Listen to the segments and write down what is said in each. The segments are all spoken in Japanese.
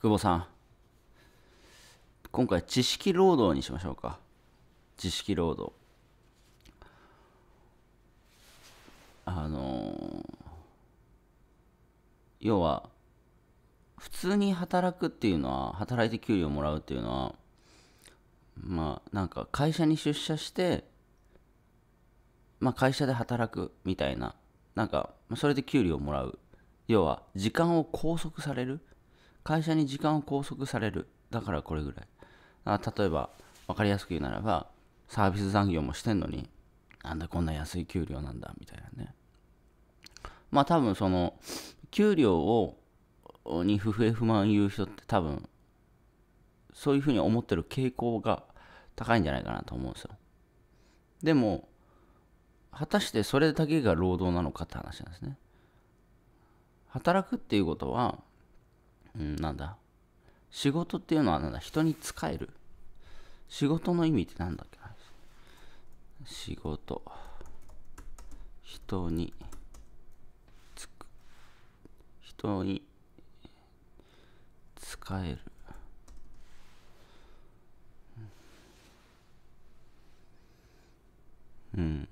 久保さん今回知識労働にしましょうか知識労働あの要は普通に働くっていうのは働いて給料もらうっていうのはまあなんか会社に出社してまあ会社で働くみたいななんかそれで給料もらう要は時間を拘束される会社に時間を拘束されるだからこれぐらいあ例えば分かりやすく言うならばサービス残業もしてんのになんでこんな安い給料なんだみたいなねまあ多分その給料をに不平不満言う人って多分そういうふうに思ってる傾向が高いんじゃないかなと思うんですよでも果たしてそれだけが労働なのかって話なんですね働くっていうことはうん、なんだ仕事っていうのはなんだ人に仕える仕事の意味ってなんだっけ仕事人につく人に使えるうん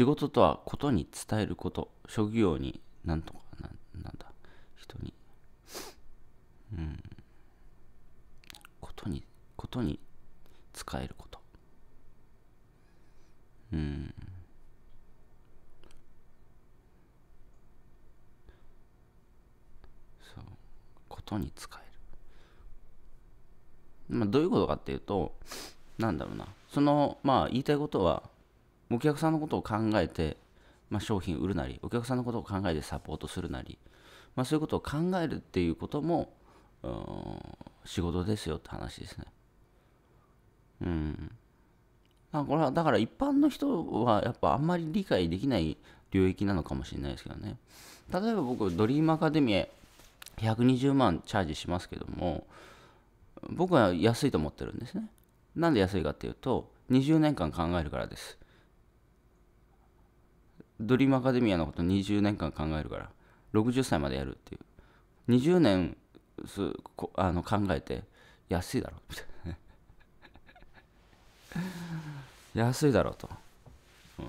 仕事とはことに伝えること、職業に、なんとかな、なんだ、人に、うん、ことに、ことに使えること。うん。そう、ことに使える。まあ、どういうことかっていうと、なんだろうな、その、まあ、言いたいことは、お客さんのことを考えて、まあ、商品売るなりお客さんのことを考えてサポートするなり、まあ、そういうことを考えるっていうことも、仕事ですよって話ですね。うん。まあ、これはだから一般の人はやっぱあんまり理解できない領域なのかもしれないですけどね。例えば僕、ドリームアカデミー120万チャージしますけども、僕は安いと思ってるんですね。なんで安いかっていうと、20年間考えるからです。ドリームアカデミアのこと20年間考えるから60歳までやるっていう20年すあの考えて安いだろみたいな安いだろうと、うん、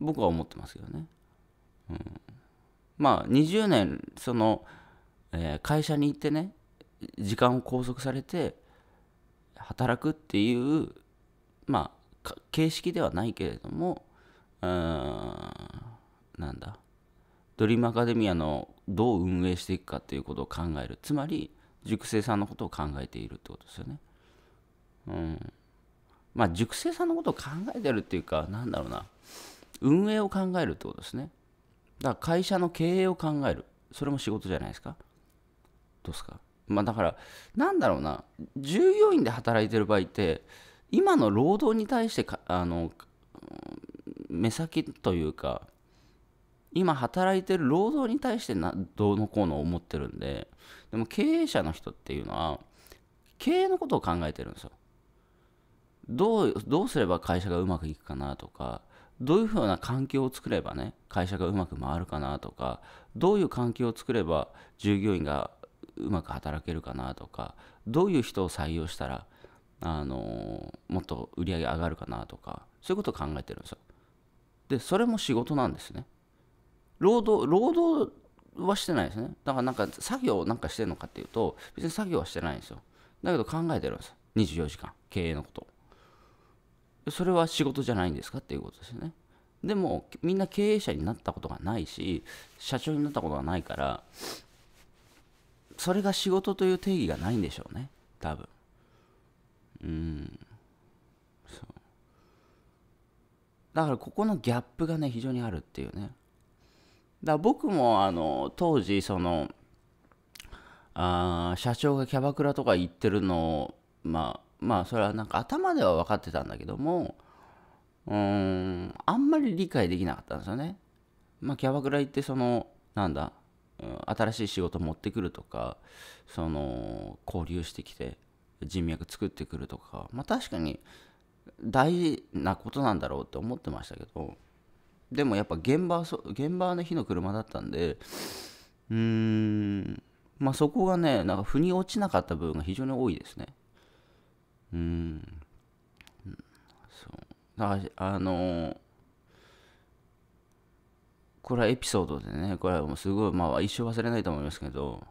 僕は思ってますけどね、うん、まあ20年その、えー、会社に行ってね時間を拘束されて働くっていうまあ形式ではないけれどもうん、なんだ、ドリームアカデミアのどう運営していくかっていうことを考える。つまり、塾生さんのことを考えているってことですよね。うん。まあ、塾生さんのことを考えてるっていうか、なんだろうな、運営を考えるってことですね。だから会社の経営を考える。それも仕事じゃないですか。どうですか。まあ、だから、なんだろうな、従業員で働いてる場合って、今の労働に対してあの目先というか今働いてる労働に対してなどうのこうの思ってるんででも経営者の人っていうのは経営のことを考えてるんですよどうどうすれば会社がうまくいくかなとかどういうふうな環境を作ればね会社がうまく回るかなとかどういう環境を作れば従業員がうまく働けるかなとかどういう人を採用したらあのもっと売り上げ上がるかなとかそういうことを考えてるんですよでそれも仕事なんですね労働労働はしてないですねだからなんか作業なんかしてるのかっていうと別に作業はしてないんですよだけど考えてるんです24時間経営のことそれは仕事じゃないんですかっていうことですよねでもみんな経営者になったことがないし社長になったことがないからそれが仕事という定義がないんでしょうね多分うんだからここのギャップがね非常にあるっていうねだ僕もあの当時そのあ社長がキャバクラとか行ってるのをまあまあそれはなんか頭では分かってたんだけどもうんあんまり理解できなかったんですよねまあキャバクラ行ってそのなんだ新しい仕事持ってくるとかその交流してきて人脈作ってくるとかまあ確かに大事なことなんだろうって思ってましたけどでもやっぱ現場現場の日の車だったんでうーんまあそこがねなんか腑に落ちなかった部分が非常に多いですねうんそうだからあのー、これはエピソードでねこれはもうすごいまあ一生忘れないと思いますけど、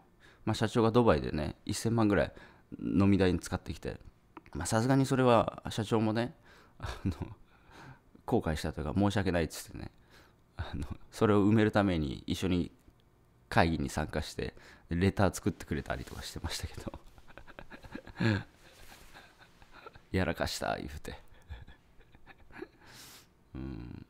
まあ、社長がドバイでね1000万ぐらい飲み代に使ってきてさすがにそれは社長もねあの後悔したというか申し訳ないっつってねあのそれを埋めるために一緒に会議に参加してレター作ってくれたりとかしてましたけど やらかした言うてうん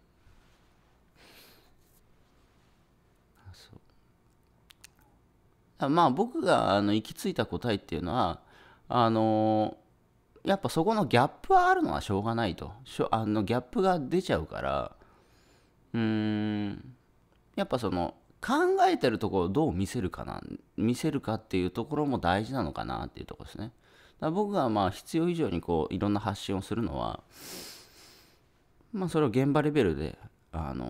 そうまあ僕があの行き着いた答えっていうのはあのーやっぱそこのギャップはあるのはしょうがないとあのギャップが出ちゃうからうーんやっぱその考えてるところをどう見せるかな見せるかっていうところも大事なのかなっていうところですねだ僕がまあ必要以上にこういろんな発信をするのはまあそれを現場レベルであの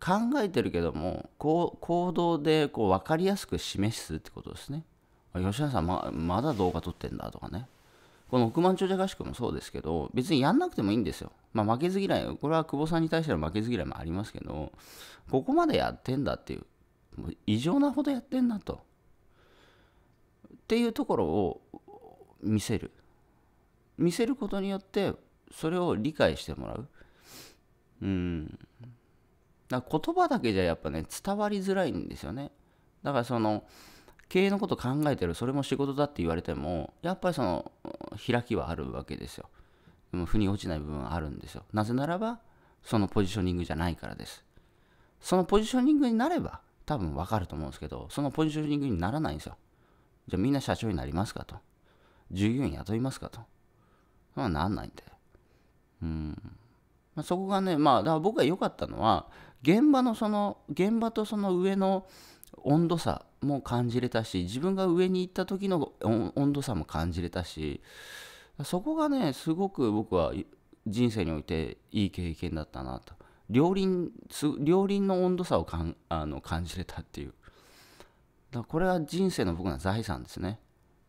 ー、考えてるけどもこう行動でこう分かりやすく示すってことですね吉田さんままだ動画撮ってんだとかねこの億万長者合宿もそうですけど、別にやんなくてもいいんですよ。まあ、負けず嫌い、これは久保さんに対しての負けず嫌いもありますけど、ここまでやってんだっていう、もう異常なほどやってんなと。っていうところを見せる。見せることによって、それを理解してもらう。うん。だ言葉だけじゃやっぱね、伝わりづらいんですよね。だからその、経営のこと考えてるそれも仕事だって言われてもやっぱりその開きはあるわけですよも腑に落ちない部分はあるんですよなぜならばそのポジショニングじゃないからですそのポジショニングになれば多分わかると思うんですけどそのポジショニングにならないんですよじゃあみんな社長になりますかと従業員雇いますかとそんななんないんでうんまそこがね、まあ、だから僕が良かったのは、現場のその、現場とその上の温度差も感じれたし自分が上に行った時の温度差も感じれたしそこがねすごく僕は人生においていい経験だったなと両輪両輪の温度差をかんあの感じれたっていうだこれは人生の僕の財産ですね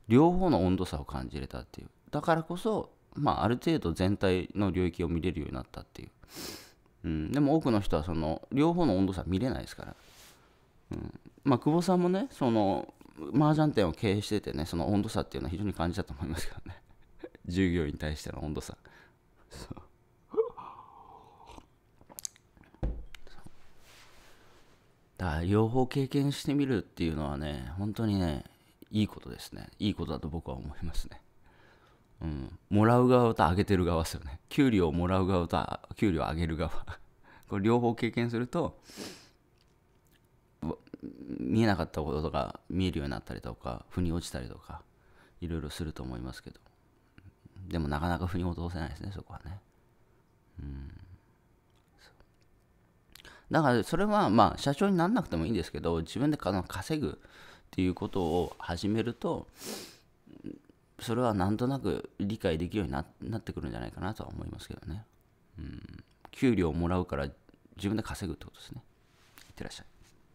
両方の温度差を感じれたっていうだからこそ、まあ、ある程度全体の領域を見れるようになったっていう、うん、でも多くの人はその両方の温度差見れないですから、うん、まあ、久保さんもねその麻雀店を経営しててねその温度差っていうのは非常に感じたと思いますけどね 従業員に対しての温度差だから両方経験してみるっていうのはね本当にねいいことですねいいことだと僕は思いますねうんもらう側とあげてる側ですよね給料をもらう側と給料を上げる側これ両方経験すると見えなかったことが見えるようになったりとか腑に落ちたりとかいろいろすると思いますけどでもなかなか腑に落とせないですねそこはねうんだからそれはまあ社長にならなくてもいいんですけど自分で稼ぐっていうことを始めるとそれはなんとなく理解できるようにななってくるんじゃないかなとは思いますけどねうん給料をもらうから自分で稼ぐってことですねいってらっしゃい